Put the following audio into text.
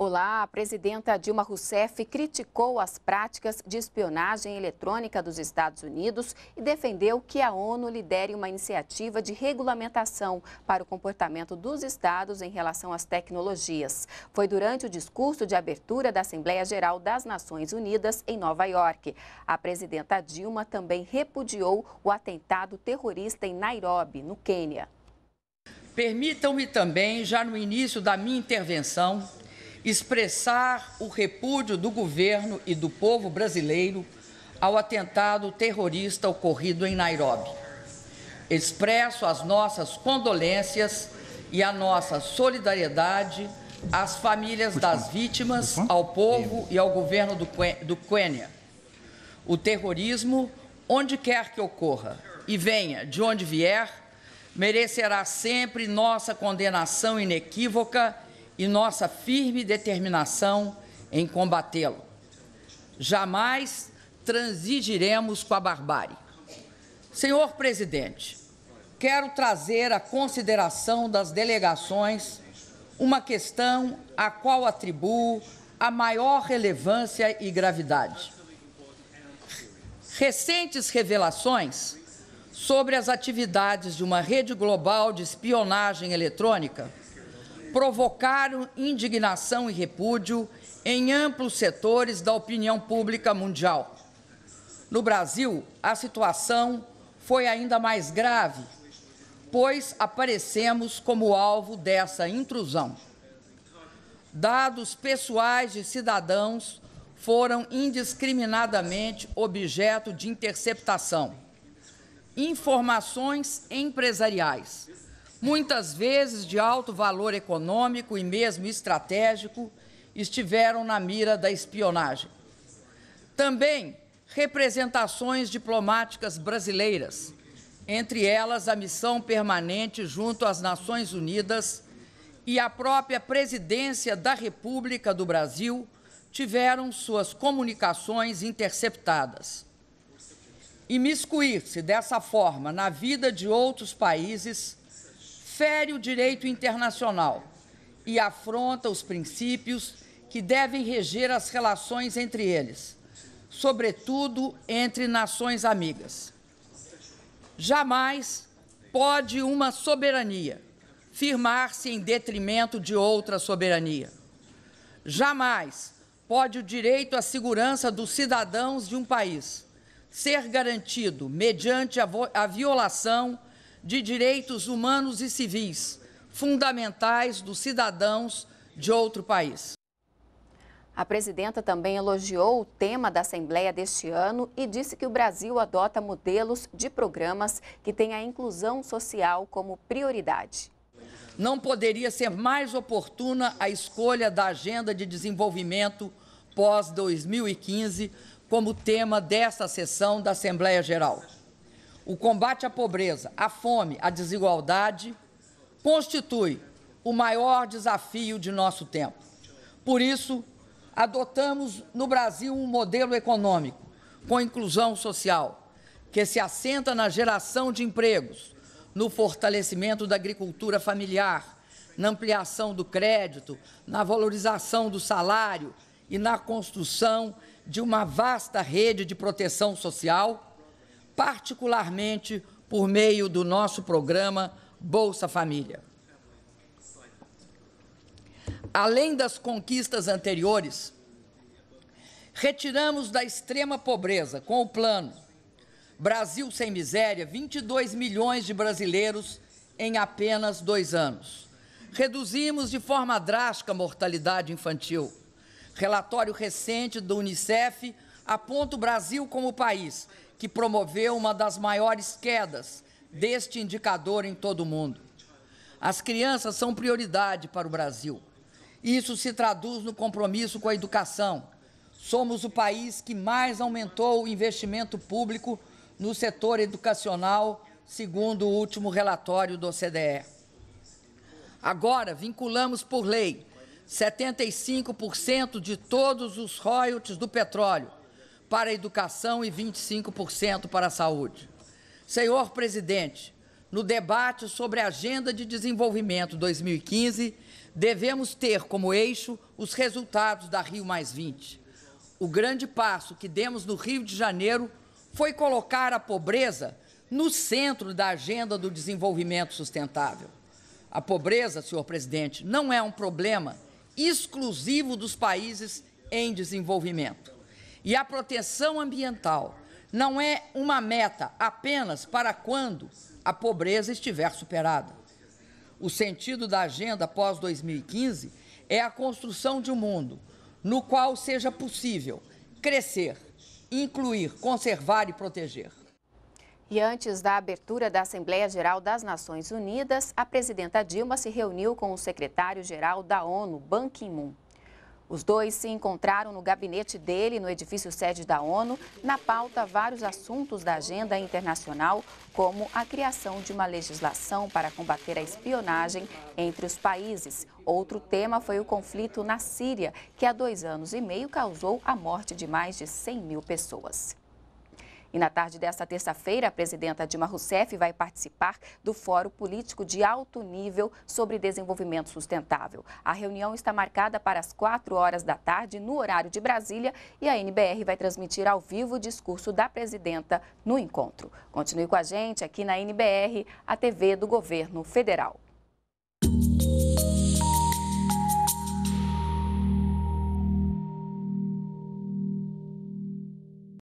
Olá, a presidenta Dilma Rousseff criticou as práticas de espionagem eletrônica dos Estados Unidos e defendeu que a ONU lidere uma iniciativa de regulamentação para o comportamento dos estados em relação às tecnologias. Foi durante o discurso de abertura da Assembleia Geral das Nações Unidas em Nova York. A presidenta Dilma também repudiou o atentado terrorista em Nairobi, no Quênia. Permitam-me também, já no início da minha intervenção, expressar o repúdio do governo e do povo brasileiro ao atentado terrorista ocorrido em Nairobi. Expresso as nossas condolências e a nossa solidariedade às famílias das vítimas, ao povo e ao governo do Quênia. O terrorismo, onde quer que ocorra e venha de onde vier, merecerá sempre nossa condenação inequívoca e nossa firme determinação em combatê-lo. Jamais transigiremos com a barbárie. Senhor presidente, quero trazer à consideração das delegações uma questão a qual atribuo a maior relevância e gravidade. Recentes revelações sobre as atividades de uma rede global de espionagem eletrônica provocaram indignação e repúdio em amplos setores da opinião pública mundial. No Brasil, a situação foi ainda mais grave, pois aparecemos como alvo dessa intrusão. Dados pessoais de cidadãos foram indiscriminadamente objeto de interceptação. Informações empresariais muitas vezes de alto valor econômico e mesmo estratégico, estiveram na mira da espionagem. Também representações diplomáticas brasileiras, entre elas a missão permanente junto às Nações Unidas e a própria presidência da República do Brasil, tiveram suas comunicações interceptadas. Imiscuir-se dessa forma na vida de outros países fere o direito internacional e afronta os princípios que devem reger as relações entre eles, sobretudo entre nações amigas. Jamais pode uma soberania firmar-se em detrimento de outra soberania. Jamais pode o direito à segurança dos cidadãos de um país ser garantido mediante a, a violação de direitos humanos e civis fundamentais dos cidadãos de outro país. A presidenta também elogiou o tema da Assembleia deste ano e disse que o Brasil adota modelos de programas que têm a inclusão social como prioridade. Não poderia ser mais oportuna a escolha da Agenda de Desenvolvimento pós-2015 como tema desta sessão da Assembleia Geral o combate à pobreza, à fome, à desigualdade, constitui o maior desafio de nosso tempo. Por isso, adotamos no Brasil um modelo econômico com inclusão social, que se assenta na geração de empregos, no fortalecimento da agricultura familiar, na ampliação do crédito, na valorização do salário e na construção de uma vasta rede de proteção social particularmente por meio do nosso programa Bolsa Família. Além das conquistas anteriores, retiramos da extrema pobreza com o plano Brasil sem miséria 22 milhões de brasileiros em apenas dois anos. Reduzimos de forma drástica a mortalidade infantil. Relatório recente do Unicef aponta o Brasil como o país que promoveu uma das maiores quedas deste indicador em todo o mundo. As crianças são prioridade para o Brasil. Isso se traduz no compromisso com a educação. Somos o país que mais aumentou o investimento público no setor educacional, segundo o último relatório do OCDE. Agora, vinculamos por lei 75% de todos os royalties do petróleo para a educação e 25% para a saúde. Senhor presidente, no debate sobre a Agenda de Desenvolvimento 2015, devemos ter como eixo os resultados da Rio O grande passo que demos no Rio de Janeiro foi colocar a pobreza no centro da agenda do desenvolvimento sustentável. A pobreza, senhor presidente, não é um problema exclusivo dos países em desenvolvimento e a proteção ambiental não é uma meta apenas para quando a pobreza estiver superada. O sentido da agenda pós-2015 é a construção de um mundo no qual seja possível crescer, incluir, conservar e proteger. E antes da abertura da Assembleia Geral das Nações Unidas, a presidenta Dilma se reuniu com o secretário-geral da ONU, Ban Ki-moon. Os dois se encontraram no gabinete dele, no edifício sede da ONU, na pauta vários assuntos da agenda internacional, como a criação de uma legislação para combater a espionagem entre os países. Outro tema foi o conflito na Síria, que há dois anos e meio causou a morte de mais de 100 mil pessoas. E na tarde desta terça-feira, a presidenta Dilma Rousseff vai participar do Fórum Político de Alto Nível sobre Desenvolvimento Sustentável. A reunião está marcada para as 4 horas da tarde, no horário de Brasília, e a NBR vai transmitir ao vivo o discurso da presidenta no encontro. Continue com a gente aqui na NBR, a TV do Governo Federal.